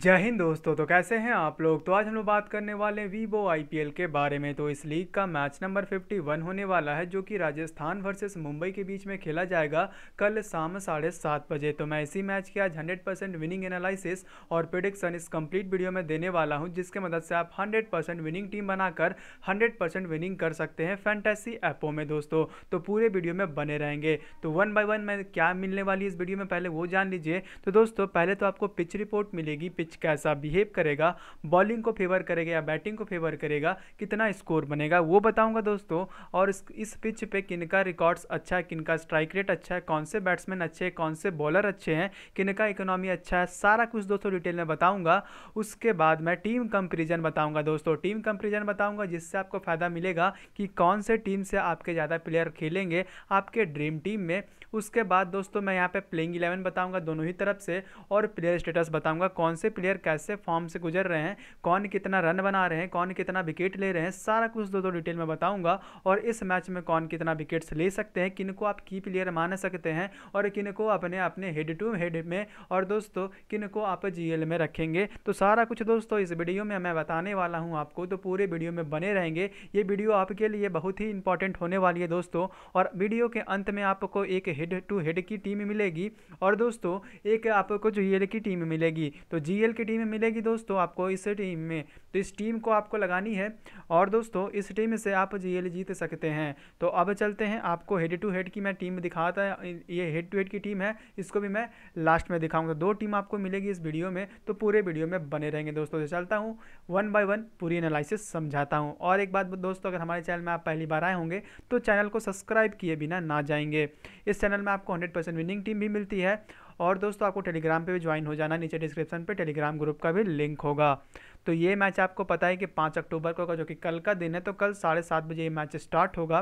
जय हिंद दोस्तों तो कैसे हैं आप लोग तो आज हम लोग बात करने वाले हैं वीवो आईपीएल के बारे में तो इस लीग का मैच नंबर 51 होने वाला है जो कि राजस्थान वर्सेस मुंबई के बीच में खेला जाएगा कल शाम साढ़े सात बजे तो मैं इसी मैच की आज 100 परसेंट विनिंग एनालिसिस और प्रिडिक्शन इस कंप्लीट वीडियो में देने वाला हूँ जिसके मदद से आप हंड्रेड विनिंग टीम बनाकर हंड्रेड विनिंग कर सकते हैं फैंटेसी ऐपो में दोस्तों तो पूरे वीडियो में बने रहेंगे तो वन बाई वन में क्या मिलने वाली इस वीडियो में पहले वो जान लीजिए तो दोस्तों पहले तो आपको पिच रिपोर्ट मिलेगी पिच कैसा बिहेव करेगा बॉलिंग को फेवर करेगा या बैटिंग को फेवर करेगा कितना स्कोर बनेगा वो बताऊंगा दोस्तों और इस इस पिच पे का रिकॉर्ड्स अच्छा है किन का स्ट्राइक रेट अच्छा है कौन से बैट्समैन अच्छे हैं कौन से बॉलर अच्छे हैं किन का इकोनॉमी अच्छा है सारा कुछ दोस्तों डिटेल में बताऊँगा उसके बाद मैं टीम कंपेरिजन बताऊँगा दोस्तों टीम कंपेरिजन बताऊँगा जिससे आपको फ़ायदा मिलेगा कि कौन से टीम से आपके ज़्यादा प्लेयर खेलेंगे आपके ड्रीम टीम में उसके बाद दोस्तों मैं यहाँ पे प्लेइंग इलेवन बताऊंगा दोनों ही तरफ से और प्लेयर स्टेटस बताऊंगा कौन से प्लेयर कैसे फॉर्म से गुजर रहे हैं कौन कितना रन बना रहे हैं कौन कितना विकेट ले रहे हैं सारा कुछ दो दो डिटेल में बताऊंगा और इस मैच में कौन कितना विकेट्स ले सकते हैं किनको आप की प्लेयर मान सकते हैं और किनको अपने अपने हेड टू हेड में और दोस्तों किनको आप जीएल में रखेंगे तो सारा कुछ दोस्तों इस वीडियो में मैं बताने वाला हूँ आपको तो पूरे वीडियो में बने रहेंगे ये वीडियो आपके लिए बहुत ही इंपॉर्टेंट होने वाली है दोस्तों और वीडियो के अंत में आपको एक हेड टू हेड की टीम मिलेगी और दोस्तों एक आपको जीएल की टीम मिलेगी तो जी एल की टीम मिलेगी दोस्तों आपको इस टीम में तो इस टीम को आपको लगानी है और दोस्तों इस टीम से आप एल जीत सकते हैं तो अब चलते हैं आपको हेड टू हेड की मैं टीम दिखाता ये हेड टू हेड की टीम है इसको भी मैं लास्ट में दिखाऊंगा दो टीम आपको मिलेगी इस वीडियो में तो पूरे वीडियो में बने रहेंगे दोस्तों से तो चलता हूँ वन बाय वन पूरी एनालिसिस समझाता हूँ और एक बात दोस्तों अगर हमारे चैनल में आप पहली बार आए होंगे तो चैनल को सब्सक्राइब किए बिना ना जाएंगे इस चैनल में आपको हंड्रेड विनिंग टीम भी मिलती है और दोस्तों आपको टेलीग्राम पे भी ज्वाइन हो जाना नीचे डिस्क्रिप्शन पे टेलीग्राम ग्रुप का भी लिंक होगा तो ये मैच आपको पता है कि पाँच अक्टूबर को होगा जो कि कल का दिन है तो कल साढ़े सात बजे ये मैच स्टार्ट होगा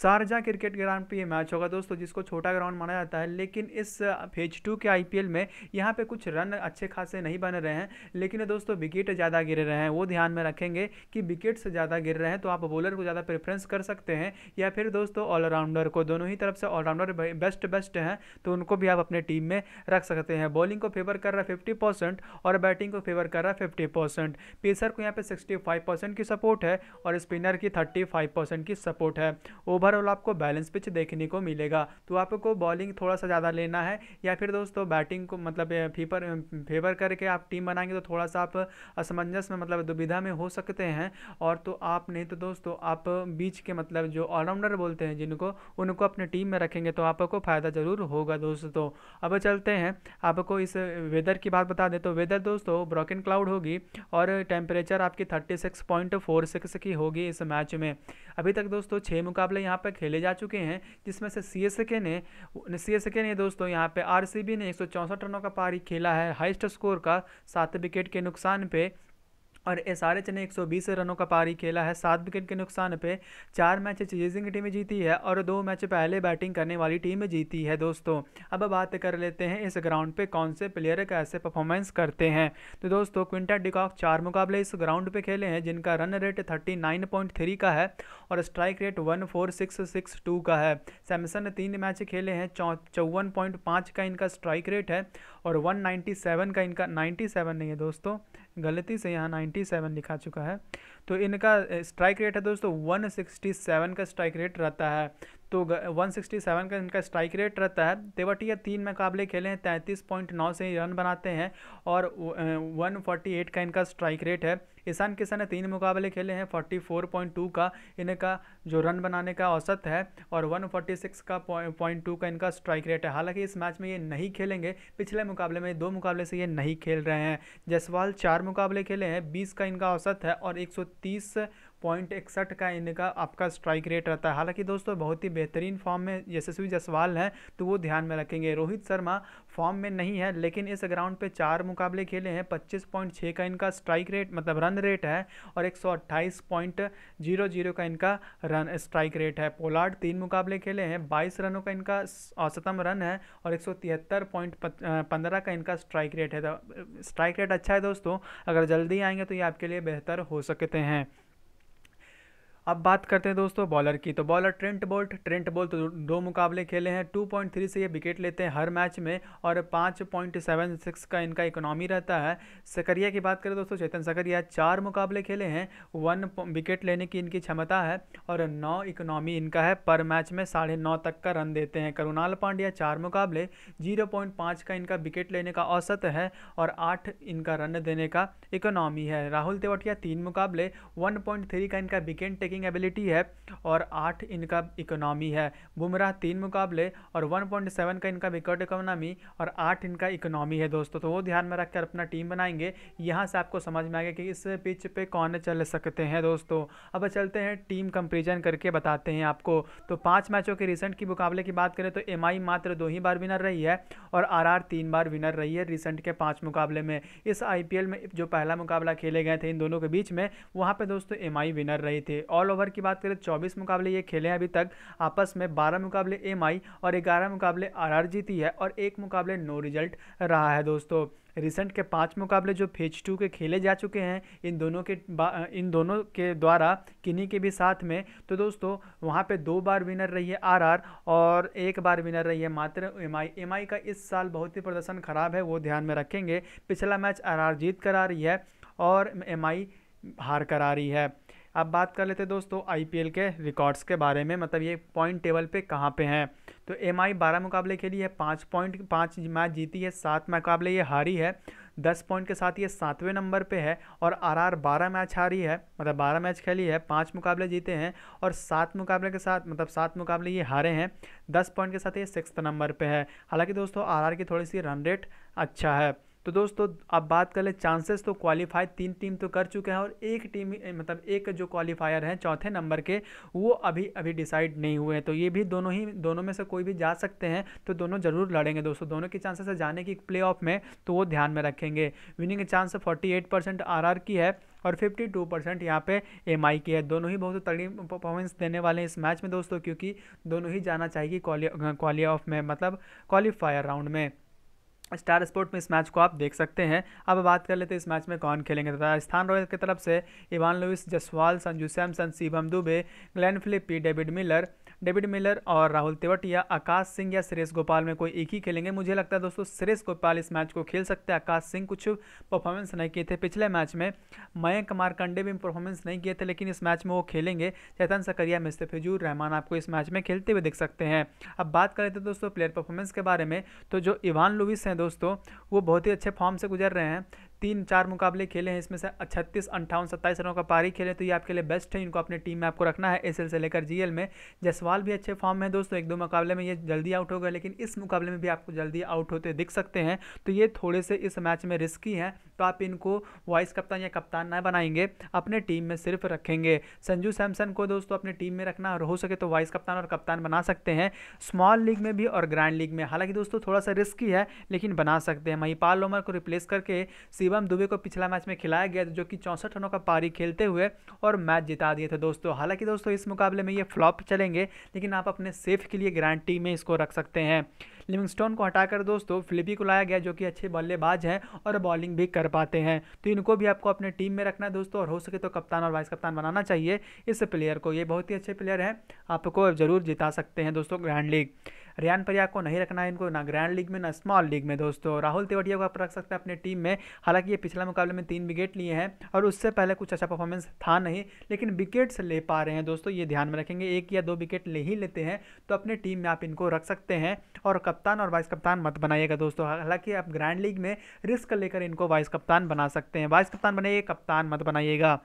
शारजा क्रिकेट ग्राउंड पर ये मैच होगा दोस्तों जिसको छोटा ग्राउंड माना जाता है लेकिन इस फेज टू के आई में यहाँ पर कुछ रन अच्छे खासे नहीं बन रहे हैं लेकिन दोस्तों विकेट ज़्यादा गिर रहे हैं वो ध्यान में रखेंगे कि विकेट ज़्यादा गिर रहे हैं तो आप बॉलर को ज़्यादा प्रेफरेंस कर सकते हैं या फिर दोस्तों ऑलराउंडर को दोनों ही तरफ से ऑलराउंडर बेस्ट बेस्ट हैं तो उनको भी आप अपने टीम में रख सकते हैं बॉलिंग को फेवर कर रहा है फिफ्टी परसेंट और बैटिंग को फेवर कर रहा है फिफ्टी परसेंट पेसर को यहाँ पे 65 परसेंट की सपोर्ट है और स्पिनर की 35 परसेंट की सपोर्ट है ओवरऑल आपको बैलेंस पिच देखने को मिलेगा तो आपको बॉलिंग थोड़ा सा ज़्यादा लेना है या फिर दोस्तों बैटिंग को मतलब फीपर फेवर करके आप टीम बनाएंगे तो थोड़ा सा आप असमंजस में मतलब दुविधा में हो सकते हैं और तो आप नहीं तो दोस्तों आप बीच के मतलब जो ऑलराउंडर बोलते हैं जिनको उनको अपने टीम में रखेंगे तो आपको फ़ायदा ज़रूर होगा दोस्तों अब चलते हैं आपको इस वेदर की बात बता दें तो वेदर दोस्तों ब्रोकन क्लाउड होगी और टेम्परेचर आपकी thirty six point four six की होगी इस मैच में अभी तक दोस्तों छः मुकाबले यहाँ पर खेले जा चुके हैं जिसमें से सी एस के ने सी एस के ने दोस्तों यहाँ पे आर सी बी ने एक सौ चौंसठ रनों का पारी खेला है हाइस्ट स्कोर का सात विकेट के नुकसान पे और एस आर एच ने 120 रनों का पारी खेला है सात विकेट के नुकसान पे चार मैच चेजिंग टीम जीती है और दो मैच पहले बैटिंग करने वाली टीम जीती है दोस्तों अब बात कर लेते हैं इस ग्राउंड पे कौन से प्लेयर कैसे परफॉर्मेंस करते हैं तो दोस्तों क्विंटा डिकॉक चार मुकाबले इस ग्राउंड पे खेले हैं जिनका रन रेट थर्टी का है और स्ट्राइक रेट वन का है सैमसन तीन मैच खेले हैं चौवन का इनका स्ट्राइक रेट है और 197 का इनका 97 नहीं है दोस्तों गलती से यहाँ 97 लिखा चुका है तो इनका स्ट्राइक रेट है दोस्तों 167 का स्ट्राइक रेट रहता है तो 167 का इनका स्ट्राइक रेट रहता है तेवटिया तीन मुकाबले खेले हैं तैंतीस पॉइंट नौ से रन बनाते हैं और 148 का इनका स्ट्राइक रेट है ईशान किशन ने तीन मुकाबले खेले हैं 44.2 का इनका जो रन बनाने का औसत है और 146 का पॉइंट टू का इनका स्ट्राइक रेट है हालांकि इस मैच में ये नहीं खेलेंगे पिछले मुकाबले में दो मुकाबले से ये नहीं खेल रहे हैं जायसवाल चार मुकाबले खेले हैं बीस का इनका औसत है और एक cortiça पॉइंट इकसठ का इनका आपका स्ट्राइक रेट रहता है हालांकि दोस्तों बहुत ही बेहतरीन फॉर्म में यशस्वी जसवाल हैं तो वो ध्यान में रखेंगे रोहित शर्मा फॉर्म में नहीं है लेकिन इस ग्राउंड पे चार मुकाबले खेले हैं पच्चीस पॉइंट छः का इनका स्ट्राइक रेट मतलब रन रेट है और एक सौ पॉइंट जीरो जीरो का इनका रन स्ट्राइक रेट है पोलार्ड तीन मुकाबले खेले हैं बाईस रनों का इनका औसतम रन है और एक सौ तिहत्तर पॉइंट पंद्रह का इनका स्ट्राइक रेट है स्ट्राइक तो, रेट अच्छा है दोस्तों अगर जल्दी आएंगे तो ये आपके लिए बेहतर हो सकते हैं अब बात करते हैं दोस्तों बॉलर की तो bowler Trent Boult Trent Boult दो मुकाबले खेले हैं 2.3 से ये विकेट लेते हैं हर मैच में और 5.76 का इनका इकोनॉमी रहता है सकरिया की बात करें दोस्तों चेतन सकरिया चार मुकाबले खेले हैं वन विकेट लेने की इनकी क्षमता है और नौ इकोनॉमी इनका है पर मैच में साढ़े नौ तक का रन देते हैं करुणाल पांड्या चार मुकाबले जीरो का इनका विकेट लेने का औसत है और आठ इनका रन देने का इकोनॉमी है राहुल तेवटिया तीन मुकाबले वन का इनका विकेट टेकिंग एबिलिटी है और आठ इनका इकोनॉमी है बुमराह तीन मुकाबले और 1.7 का इनका विकेट इकोनॉमी और आठ इनका इकोनॉमी है दोस्तों तो वो ध्यान में रखकर अपना टीम बनाएंगे यहाँ से आपको समझ में आएगा कि इस पिच पे कौन चल सकते हैं दोस्तों अब चलते हैं टीम कंपेरिजन करके बताते हैं आपको तो पाँच मैचों के रिसेंट की मुकाबले की बात करें तो एम मात्र दो ही बार विनर रही है और आर तीन बार विनर रही है रिसेंट के पाँच मुकाबले में इस आई में जो पहला मुकाबला खेले गए थे इन दोनों के बीच में वहाँ पर दोस्तों एम विनर रही थी और ऑल ओवर की बात करें चौबीस मुकाबले ये खेले हैं अभी तक आपस में बारह मुकाबले एम और ग्यारह मुकाबले आर आर जीती है और एक मुकाबले नो रिजल्ट रहा है दोस्तों रिसेंट के पांच मुकाबले जो फेज टू के खेले जा चुके हैं इन दोनों के इन दोनों के द्वारा किन्हीं के भी साथ में तो दोस्तों वहाँ पे दो बार विनर रही है आरआर और एक बार विनर रही है मात्र एमआई एमआई का इस साल बहुत ही प्रदर्शन खराब है वो ध्यान में रखेंगे पिछला मैच आरआर जीत कर आ रही है और एम हार कर आ रही है अब बात कर लेते दोस्तों आईपीएल के रिकॉर्ड्स के बारे में मतलब ये पॉइंट टेबल पे कहाँ पे हैं तो एम आई बारह मुकाबले खेली है पाँच पॉइंट पाँच मैच जीती है सात मुकाबले ये हारी है दस पॉइंट के साथ ये सातवें नंबर पे है और आर आर बारह मैच हारी है मतलब बारह मैच खेली है पाँच मुकाबले जीते हैं और सात मुकाबले के साथ मतलब सात मुकाबले ये हारे हैं दस पॉइंट के साथ ये सिक्स नंबर पे है हालांकि दोस्तों आर आर की थोड़ी सी रन रेट अच्छा है तो दोस्तों अब बात कर ले चांसेस तो क्वालिफाई तीन टीम तो कर चुके हैं और एक टीम मतलब एक जो क्वालिफायर हैं चौथे नंबर के वो अभी अभी डिसाइड नहीं हुए हैं तो ये भी दोनों ही दोनों में से कोई भी जा सकते हैं तो दोनों ज़रूर लड़ेंगे दोस्तों दोनों के चांसेस है जाने की प्ले में तो वो ध्यान में रखेंगे winning chance forty eight percent की है और 52 परसेंट यहाँ पे एम की है दोनों ही बहुत तगड़ी परफॉर्मेंस देने वाले हैं इस मैच में दोस्तों क्योंकि दोनों ही जाना चाहिए क्वालिया क्वाली ऑफ में मतलब क्वालिफायर राउंड में स्टार स्पोर्ट में इस मैच को आप देख सकते हैं अब बात कर लेते हैं इस मैच में कौन खेलेंगे तो राजस्थान रॉयल्स की तरफ से Evin Lewis Jaiswal Sanju Samson Shivam Dube Glenn Phillips David Miller David Miller और राहुल तेवटिया या आकाश सिंह या सुरेश गोपाल में कोई एक ही खेलेंगे मुझे लगता है दोस्तों सुरेश गोपाल इस मैच को खेल सकते हैं आकाश सिंह कुछ परफॉर्मेंस नहीं किए थे पिछले मैच में मयंक मारकंडे भी परफॉर्मेंस नहीं किए थे लेकिन इस मैच में वो खेलेंगे चैतन सकरिया मुस्तफिजूर रहमान आपको इस मैच में खेलते हुए देख सकते हैं अब बात करें तो दोस्तों प्लेयर परफॉर्मेंस के बारे में तो जो इवान लुविस हैं दोस्तों वो बहुत ही अच्छे फॉर्म से गुजर रहे हैं तीन चार मुकाबले खेले हैं इसमें से छत्तीस अंठावन सत्ताईस रनों का पारी खेले तो ये आपके लिए बेस्ट है इनको अपने टीम में आपको रखना है एस से लेकर जी में जसवाल भी अच्छे फॉर्म में दोस्तों एक दो मुकाबले में ये जल्दी आउट हो गए लेकिन इस मुकाबले में भी आपको जल्दी आउट होते दिख सकते हैं तो ये थोड़े से इस मैच में रिस्की हैं तो आप इनको वाइस कप्तान या कप्तान ना बनाएंगे अपने टीम में सिर्फ रखेंगे संजू सैमसन को दोस्तों अपने टीम में रखना और हो सके तो वाइस कप्तान और कप्तान बना सकते हैं स्मॉल लीग में भी और ग्रैंड लीग में हालांकि दोस्तों थोड़ा सा रिस्की है लेकिन बना सकते हैं महिपाल लोमर को रिप्लेस करके सी शिवम दुबे को पिछला मैच में खिलाया गया जो कि चौंसठ रनों का पारी खेलते हुए और मैच जिता दिए थे दोस्तों हालांकि दोस्तों इस मुकाबले में ये फ्लॉप चलेंगे लेकिन आप अपने सेफ के लिए गारंटी में इसको रख सकते हैं लिविंगस्टोन को हटाकर दोस्तों फिलिपी को लाया गया जो कि अच्छे बल्लेबाज हैं और बॉलिंग भी कर पाते हैं तो इनको भी आपको अपने टीम में रखना है दोस्तों और हो सके तो कप्तान और वाइस कप्तान बनाना चाहिए इस प्लेयर को ये बहुत ही अच्छे प्लेयर हैं आपको ज़रूर जिता सकते हैं दोस्तों ग्रैंड लीग रियान परियाग को नहीं रखना है इनको ना ग्रैंड लीग में ना स्मॉल लीग में दोस्तों राहुल तेवटिया को आप रख सकते हैं अपने टीम में हालांकि ये पिछले मुकाबले में तीन विकेट लिए हैं और उससे पहले कुछ अच्छा परफॉर्मेंस था नहीं लेकिन विकेट्स ले पा रहे हैं दोस्तों ये ध्यान में रखेंगे एक या दो विकेट ले ही लेते हैं तो अपने टीम में आप इनको रख सकते हैं और कप्तान और वाइस कप्तान मत बनाइएगा दोस्तों हालांकि आप ग्रैंड लीग में रिस्क लेकर इनको वाइस कप्तान बना सकते हैं वाइस कप्तान बनाइए कप्तान मत बनाइएगा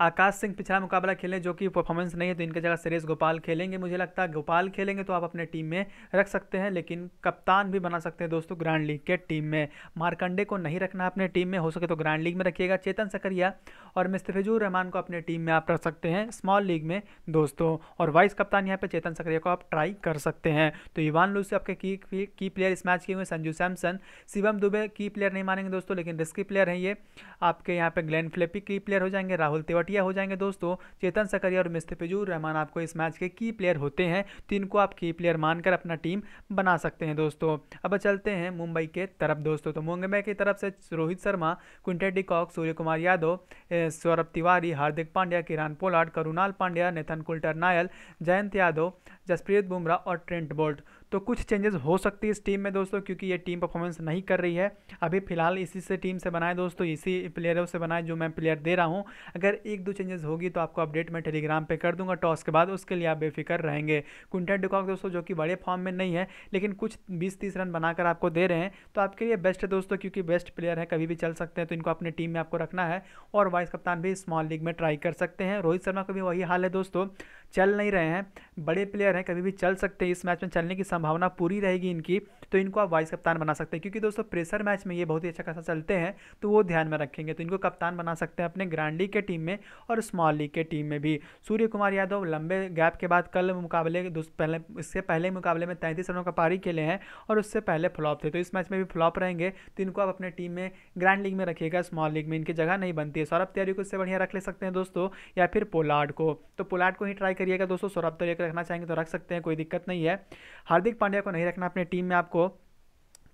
आकाश सिंह पिछला मुकाबला खेले जो कि परफॉर्मेंस नहीं है तो इनकी जगह सुरेश गोपाल खेलेंगे मुझे लगता है गोपाल खेलेंगे तो आप अपने टीम में रख सकते हैं लेकिन कप्तान भी बना सकते हैं दोस्तों ग्रैंड लीग के टीम में मारकंडे को नहीं रखना अपने टीम में हो सके तो ग्रैंड लीग में रखिएगा चेतन सकरिया और मिस्तफिजुर रहमान को अपने टीम में आप रख सकते हैं स्मॉल लीग में दोस्तों और वाइस कप्तान यहाँ पर चेतन सकरिया को आप ट्राई कर सकते हैं तो इवान से आपके की की प्लेयर इस मैच के हुए संजू सैमसन शिवम दुबे की प्लेयर नहीं मानेंगे दोस्तों लेकिन रिस्की प्लेयर हैं ये आपके यहाँ पे ग्लैन फ्लिपी की प्लेयर हो जाएंगे राहुल तेवटी घटिया हो जाएंगे दोस्तों चेतन सकरिया और मुस्तफिजुर रहमान आपको इस मैच के की प्लेयर होते हैं तो इनको आप की प्लेयर मानकर अपना टीम बना सकते हैं दोस्तों अब चलते हैं मुंबई के तरफ दोस्तों तो मुंबई की तरफ से Rohit Sharma Quinton Kock Surya Kumar Yadav Saurabh Tiwary Hardik Pandya Kieron Pollard Krunal Pandya Nathan Coulter Nile Jayant Yadav Jasprit Bumrah और ट्रेंट बोल्ट तो कुछ चेंजेस हो सकती है इस टीम में दोस्तों क्योंकि ये टीम परफॉर्मेंस नहीं कर रही है अभी फिलहाल इसी से टीम से बनाए दोस्तों इसी प्लेयरों से बनाए जो मैं प्लेयर दे रहा हूँ अगर एक दो चेंजेस होगी तो आपको अपडेट मैं टेलीग्राम पर कर दूंगा टॉस तो के बाद उसके लिए आप बेफिक्र रहेंगे कुंटन डिकॉक दोस्तों जो कि बड़े फॉर्म में नहीं है लेकिन कुछ बीस तीस रन बनाकर आपको दे रहे हैं तो आपके लिए बेस्ट है दोस्तों क्योंकि बेस्ट प्लेयर है कभी भी चल सकते हैं तो इनको अपनी टीम में आपको रखना है और वाइस कप्तान भी स्मॉल लीग में ट्राई कर सकते हैं रोहित शर्मा का भी वही हाल है दोस्तों चल नहीं रहे हैं बड़े प्लेयर हैं कभी भी चल सकते हैं इस मैच में चलने की संभावना पूरी रहेगी इनकी तो इनको आप वाइस कप्तान बना सकते हैं क्योंकि दोस्तों प्रेशर मैच में ये बहुत ही अच्छा खासा चलते हैं तो वो ध्यान में रखेंगे तो इनको कप्तान बना सकते हैं अपने ग्रैंड लीग के टीम में और स्मॉल लीग के टीम में भी सूर्य कुमार यादव लंबे गैप के बाद कल मुकाबले पहले इससे पहले मुकाबले में तैंतीस रनों का पारी खेले हैं और उससे पहले फ्लॉप थे तो इस मैच में भी फ्लॉप रहेंगे तो इनको आप अपने टीम में ग्रैंड लीग में रखिएगा स्मॉल लीग में इनकी जगह नहीं बनती है सौरभ तैयारी को इससे बढ़िया रख ले सकते हैं दोस्तों या फिर पोलार्ड को तो पोलार्ड को ही ट्राई करिएगा दोस्तों सौरभ तैयारी रखना चाहेंगे तो रख सकते हैं कोई दिक्कत नहीं है हार्दिक हार्दिक पांड्या को नहीं रखना अपने टीम में आपको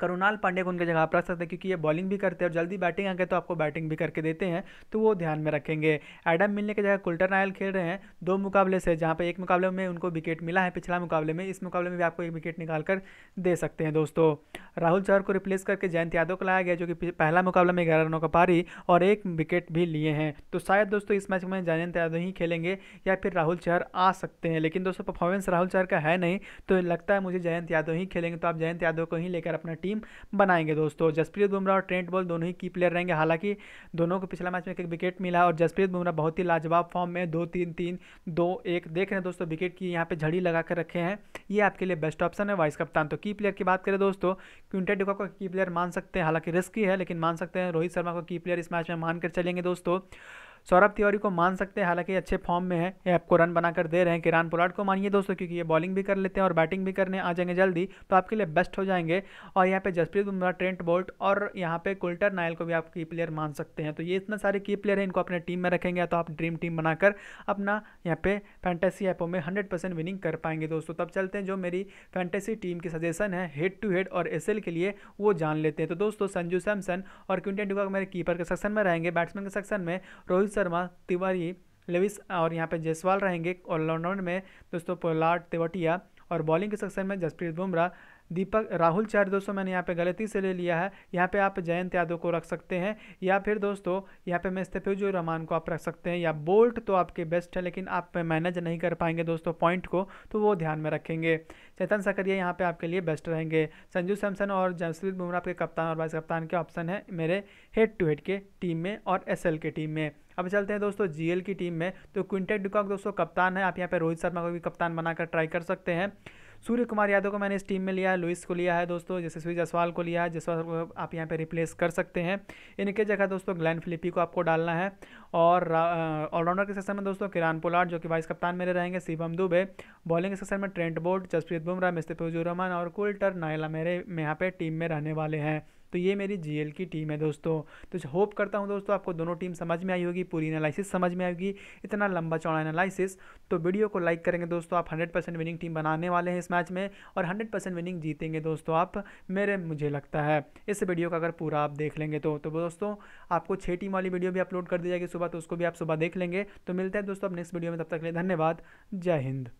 करुणाल पांडे को उनकी जगह आप रख सकते हैं क्योंकि ये बॉलिंग भी करते हैं और जल्दी बैटिंग आ गए तो आपको बैटिंग भी करके देते हैं तो वो ध्यान में रखेंगे एडम मिलने की जगह कुल्टर नायल खेल रहे हैं दो मुकाबले से जहाँ पर एक मुकाबले में उनको विकेट मिला है पिछला मुकाबले में इस मुकाबले में भी आपको एक विकेट निकाल कर दे सकते हैं दोस्तों राहुल चौहर को रिप्लेस करके जयंत यादव को लाया गया जो कि पहला मुकाबला में ग्यारह रनों का पारी और एक विकेट भी लिए हैं तो शायद दोस्तों इस मैच में जयंत यादव ही खेलेंगे या फिर राहुल चौहर आ सकते हैं लेकिन दोस्तों परफॉर्मेंस राहुल चौहर का है नहीं तो लगता है मुझे जयंत यादव ही खेलेंगे तो आप जयंत यादव को ही लेकर अपना टीम बनाएंगे दोस्तों जसप्रीत बुमराह और ट्रेंट बॉल दोनों ही की प्लेयर रहेंगे हालांकि दोनों को पिछला मैच में एक विकेट मिला और जसप्रीत बुमराह बहुत ही लाजवाब फॉर्म में दो तीन तीन दो एक देख रहे हैं दोस्तों विकेट की यहाँ पर झड़ी लगा कर रखे हैं ये आपके लिए बेस्ट ऑप्शन है वाइस कप्तान तो की प्लेयर की बात करें दोस्तों क्विंटा डिका को की प्लेयर मान सकते हैं हालांकि रिस्की है लेकिन मान सकते हैं रोहित शर्मा को की प्लेयर इस मैच में मानकर चलेंगे दोस्तों सौरभ तिवारी को मान सकते हैं हालांकि अच्छे फॉर्म में है ये आपको रन बनाकर दे रहे हैं किरान पोलार्ड को मानिए दोस्तों क्योंकि ये बॉलिंग भी कर लेते हैं और बैटिंग भी करने आ जाएंगे जल्दी तो आपके लिए बेस्ट हो जाएंगे और यहाँ पे जसप्रीत बुमराह ट्रेंट बोल्ट और यहाँ पे कुल्टर नायल को भी आप की प्लेयर मान सकते हैं तो ये इतना सारे की प्लेयर हैं इनको अपने टीम में रखेंगे तो आप ड्रीम टीम बनाकर अपना यहाँ पे फैंटेसी ऐपों में हंड्रेड परसेंट विनिंग कर पाएंगे दोस्तों तब चलते हैं जो मेरी फैंटेसी टीम की सजेशन है हेड टू हेड और एस के लिए वो जान लेते हैं तो दोस्तों संजू सैमसन और क्विंटन डुगा मेरे कीपर के सेक्शन में रहेंगे बैट्समैन के सेक्शन में रोहित शर्मा तिवारी लेविस और यहाँ पे जयसवाल रहेंगे ऑलराउंडर में दोस्तों पोलार्ड तिवटिया और बॉलिंग के सेक्शन में जसप्रीत बुमराह दीपक राहुल चार दोस्तों मैंने यहाँ पे गलती से ले लिया है यहाँ पे आप जयंत यादव को रख सकते हैं या फिर दोस्तों यहाँ पे मुस्तफिजुर रहमान को आप रख सकते हैं या बोल्ट तो आपके बेस्ट है लेकिन आप मैनेज नहीं कर पाएंगे दोस्तों पॉइंट को तो वो ध्यान में रखेंगे चेतन सकरिया यहाँ पर आपके लिए बेस्ट रहेंगे संजू सैमसन और जसप्रीत बुमराह आपके कप्तान और वाइस कप्तान के ऑप्शन है मेरे हेड टू हेड के टीम में और एस के टीम में अब चलते हैं दोस्तों जीएल की टीम में तो क्विंटेट डुकॉक दोस्तों कप्तान है आप यहाँ पे रोहित शर्मा को भी कप्तान बनाकर ट्राई कर सकते हैं सूर्य कुमार यादव को मैंने इस टीम में लिया है लुइस को लिया है दोस्तों जैसे जसवाल को लिया है जसवाल को आप यहाँ पे रिप्लेस कर सकते हैं इनके जगह दोस्तों ग्लैन फिलिपी को आपको डालना है और ऑलराउंडर के सेक्शन में दोस्तों किरान पोलार्ड जो कि वाइस कप्तान मेरे रहेंगे शिवम दुबे बॉलिंग के सेक्शन में ट्रेंट बोर्ड जसप्रीत बुमराह मिस्तर रहमान और कुलटर नायला मेरे यहाँ पर टीम में रहने वाले हैं तो ये मेरी जी की टीम है दोस्तों तो होप करता हूँ दोस्तों आपको दोनों टीम समझ में आई होगी पूरी एनालिसिस समझ में आएगी इतना लंबा चौड़ा एनालिसिस तो वीडियो को लाइक करेंगे दोस्तों आप हंड्रेड परसेंट विनिंग टीम बनाने वाले हैं इस मैच में और हंड्रेड परसेंट विनिंग जीतेंगे दोस्तों आप मेरे मुझे लगता है इस वीडियो का अगर पूरा आप देख लेंगे तो तो दोस्तों आपको छः टीम वाली वीडियो भी अपलोड कर दी जाएगी सुबह तो उसको भी आप सुबह देख लेंगे तो मिलते हैं दोस्तों आप नेक्स्ट वीडियो में तब तक ले लिए धन्यवाद जय हिंद